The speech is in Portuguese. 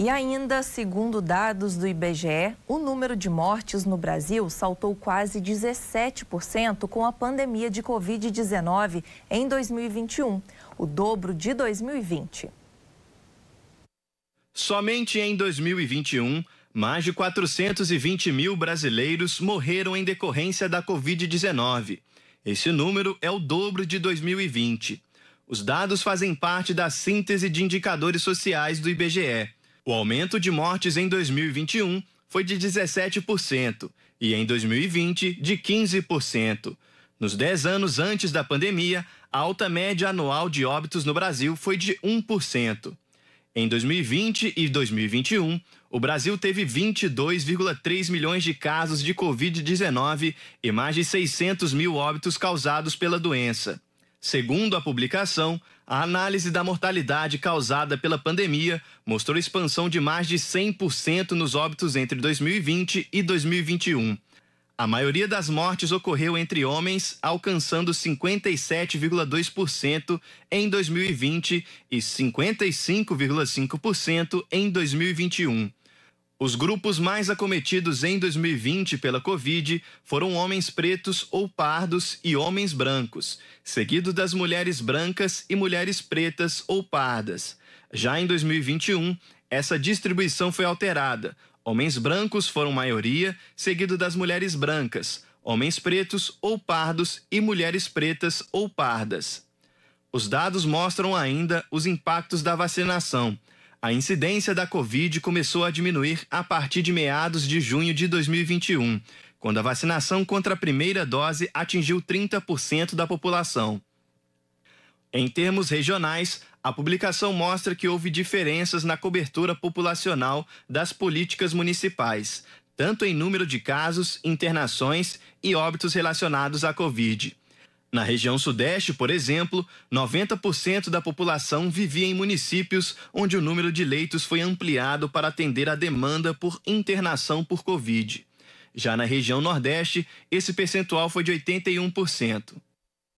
E ainda, segundo dados do IBGE, o número de mortes no Brasil saltou quase 17% com a pandemia de Covid-19 em 2021, o dobro de 2020. Somente em 2021, mais de 420 mil brasileiros morreram em decorrência da Covid-19. Esse número é o dobro de 2020. Os dados fazem parte da síntese de indicadores sociais do IBGE. O aumento de mortes em 2021 foi de 17% e em 2020 de 15%. Nos 10 anos antes da pandemia, a alta média anual de óbitos no Brasil foi de 1%. Em 2020 e 2021, o Brasil teve 22,3 milhões de casos de Covid-19 e mais de 600 mil óbitos causados pela doença. Segundo a publicação, a análise da mortalidade causada pela pandemia mostrou expansão de mais de 100% nos óbitos entre 2020 e 2021. A maioria das mortes ocorreu entre homens, alcançando 57,2% em 2020 e 55,5% em 2021. Os grupos mais acometidos em 2020 pela Covid foram homens pretos ou pardos e homens brancos, seguido das mulheres brancas e mulheres pretas ou pardas. Já em 2021, essa distribuição foi alterada. Homens brancos foram maioria, seguido das mulheres brancas, homens pretos ou pardos e mulheres pretas ou pardas. Os dados mostram ainda os impactos da vacinação. A incidência da Covid começou a diminuir a partir de meados de junho de 2021, quando a vacinação contra a primeira dose atingiu 30% da população. Em termos regionais, a publicação mostra que houve diferenças na cobertura populacional das políticas municipais, tanto em número de casos, internações e óbitos relacionados à Covid. Na região Sudeste, por exemplo, 90% da população vivia em municípios onde o número de leitos foi ampliado para atender a demanda por internação por Covid. Já na região Nordeste, esse percentual foi de 81%.